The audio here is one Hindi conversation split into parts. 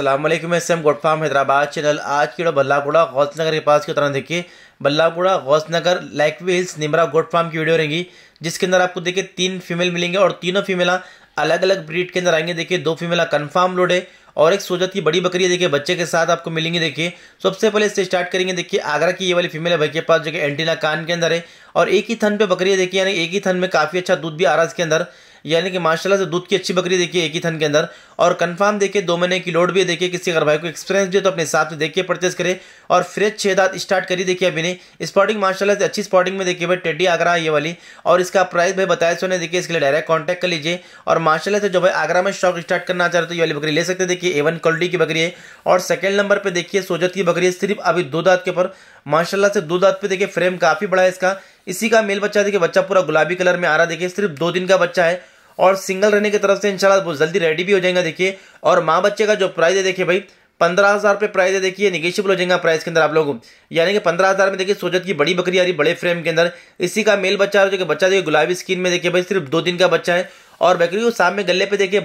M good farm Hyderabad channel आज की वीडियो बल्लापुड़ा गौसनगर के पास की तरह देखिए बल्लापुड़ा लैकवी हिल्स निमरा गोड फार्म की वीडियो रहेंगी जिसके अंदर आपको देखिए तीन फीमेल मिलेंगे और तीनों फीमेला अलग अलग ब्रीड के अंदर आएंगे देखिए दो फीमेला कन्फर्म लोड है और एक सोजत की बड़ी बकरी देखिए बच्चे के साथ आपको मिलेंगे देखिए सबसे पहले इससे स्टार्ट करेंगे देखिए आगरा की ये वाली फीमेल है भाई के पास जो कि एंटीना कान के अंदर है और एक ही थन पे बकरी है देखिए यानी एक ही थन में काफ़ी अच्छा दूध भी आ रहा है इसके अंदर यानी कि माशाल्लाह से दूध की अच्छी बकरी देखिए एक ही थन के अंदर और कन्फर्म देखिए दो महीने की लोड भी देखिए किसी अगर भाई को एक्सपीरियंस भी तो अपने हिसाब से देखिए परचेस करें और फ्रेज छः दात स्टार्ट करी देखिए अभी ने स्पॉटिंग माशाल्लाह से अच्छी स्पॉटिंग में देखिए भाई टेडी आगरा ये वाली और इसका प्राइस भाई बताया सोने देखिए इसके लिए डायरेक्ट कॉन्टैक्ट कर लीजिए और माशाला से जो भाई आगरा में स्टॉक स्टार्ट करना चाह रहे तो ये वाली बकरी ले सकते देखिए एवन क्वालिटी की बकरी है और सेकेंड नंबर पर देखिए सोजत की बकरी है सिर्फ अभी दो दात के ऊपर माशाला से दो दात पर देखिए फ्रेम काफ़ी बड़ा है इसका इसी का मेल बच्चा देखिए बच्चा पूरा गुलाबी कलर में आ रहा देखिए सिर्फ दो दिन का बच्चा है और सिंगल रहने की तरफ से इंशाल्लाह बहुत जल्दी रेडी भी हो जाएगा देखिए और माँ बच्चे का जो प्राइस है देखिए भाई पंद्रह हज़ार रुपये प्राइस है देखिए निगेशिबल हो जाएगा प्राइस के अंदर आप लोगों यानी कि पंद्रह हज़ार में देखिए सोजत की बड़ी बकरी आ रही बड़े फ्रेम के अंदर इसी का मेल बच्चा जो कि बच्चा देखिए गुलाबी स्किन में देखिए भाई सिर्फ दो दिन का बच्चा है और बकरी को सामने गले पे देखिए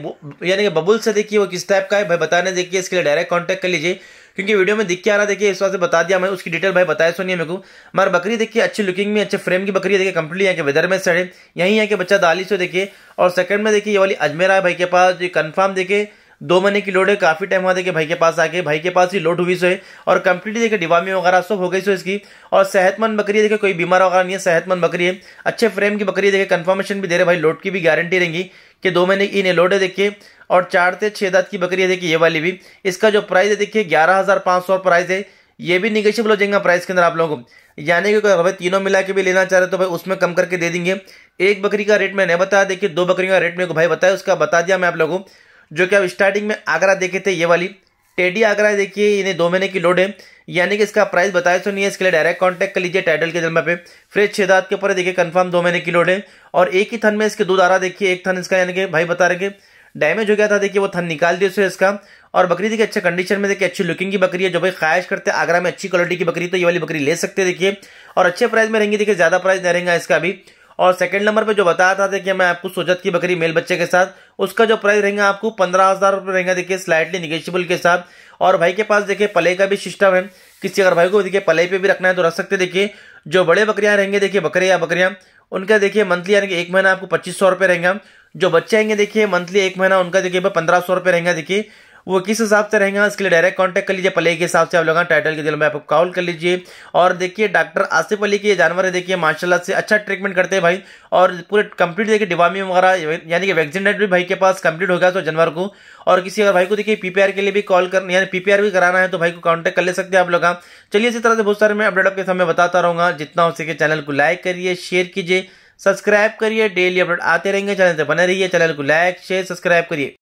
यानी कि बबुल से देखिए वो किस टाइप का है भाई बताने देखिए इसके लिए डायरेक्ट कॉन्टैक्ट कर लीजिए क्योंकि वीडियो में दिख के आ रहा देखिए इस वजह से बता दिया मैं उसकी डिटेल भाई बताया सुनिए मेरे को मगर बकरी देखिए अच्छी लुकिंग में अच्छे फ्रेम की बकरी देखिए कंप्लीट यहाँ के वेदर में सड़े यहीं यहाँ के बच्चा दाली से देखिए और सेकंड में देखिए ये वाली अजमेरा है भाई के पास जो कन्फर्म देखे दो महीने की लोड है काफी टाइम हुआ देखिए भाई के पास आके भाई के पास ही लोड हुई सो है और कम्प्लीटली देखिए डिवामी वगैरह सब हो गई सो इसकी और सेहतमंद बकरी है देखिए कोई बीमार वगैरह नहीं है सेहतमंद बकरी है अच्छे फ्रेम की बकरी देखिए कंफर्मेशन भी दे रहे भाई लोड की भी गारंटी रहेंगी कि दो महीने की इन्हें है देखिए और चार से छः दात की बकरी है देखिए ये वाली भी इसका जो प्राइस है देखिए ग्यारह हज़ार पाँच सौ प्राइस है ये भी निगेशिबल हो जाएगा प्राइस के अंदर आप लोगों को यानी कि अगर भाई तीनों मिला के भी लेना चाह रहे तो भाई उसमें कम करके दे देंगे एक बकरी का रेट मैंने बताया देखिए दो बकरियों का रेट मेरे को भाई बताया उसका बता दिया मैं आप लोगों को जो कि आप स्टार्टिंग में आगरा देखे थे ये वाली टेडी आगरा देखिए इन्हें दो महीने की लोड है यानी कि इसका प्राइस बताया तो नहीं है इसके लिए डायरेक्ट कांटेक्ट कर लीजिए टाइटल के जन्म पे फ्रेश छह दात के ऊपर देखिए कंफर्म दो महीने की लोड है और एक ही थन में इसके दूध दारा देखिए एक थन इसका यानी कि भाई बता रहे डैमेज हो गया था देखिए वो थन निकाल दिया उसे इसका और बकरी देखिए अच्छे कंडीशन में देखिए अच्छी लुकिंग की बकरी है जो भाई ख्वाहिश करते हैं आगरा में अच्छी क्वालिटी की बकरी तो ये वाली बकरी ले सकते हैं देखिए और अच्छे प्राइस में रहेंगी देखिए ज़्यादा प्राइस नहीं रहेगा इसका भी और सेकंड नंबर पे जो बताया था देखिए मैं आपको सोजत की बकरी मेल बच्चे के साथ उसका जो प्राइस रहेगा आपको पंद्रह हज़ार रुपये रहेगा देखिए स्लाइटली निगेशियबल के साथ और भाई के पास देखिए पले का भी सिस्टम है किसी अगर भाई को देखिए पले पे भी रखना है तो रख सकते देखिए जो बड़े बकरियाँ रहेंगे देखिए बकरे या बकरियाँ उनका देखिए मंथली यानी कि एक महीना आपको पच्चीस सौ रहेगा जो बच्चे आएंगे देखिए मंथली एक महीना उनका देखिए पंद्रह सौ रुपये रहेगा देखिए वो किस हिसाब से रहेंगे इसके लिए डायरेक्ट कॉन्टैक्ट कर लीजिए पले के हिसाब से आप लोग टाइटल के दिल में आप कॉल कर लीजिए और देखिए डॉक्टर आसिफ अली के जानवर है देखिए माशाल्लाह से अच्छा ट्रीटमेंट करते हैं भाई और पूरे कंप्लीट देखिए डिवामी वगैरह यानी कि वैक्सीनेट भी भाई के पास कंप्लीट हो गया तो जानवर को और किसी अगर भाई को देखिए पीपीआर के लिए भी कॉल कर यानी पीपीआर भी कराना है तो भाई को कॉन्टैक्ट कर ले सकते हैं आप लोग चलिए इसी तरह से बहुत सारे मैं अपडेट आपके सामने बताता रहूँगा जितना हो सके चैनल को लाइक करिए शेयर कीजिए सब्सक्राइब करिए डेली अपडेट आते रहेंगे चैनल से बने रहिए चैनल को लाइक शेयर सब्सक्राइब करिए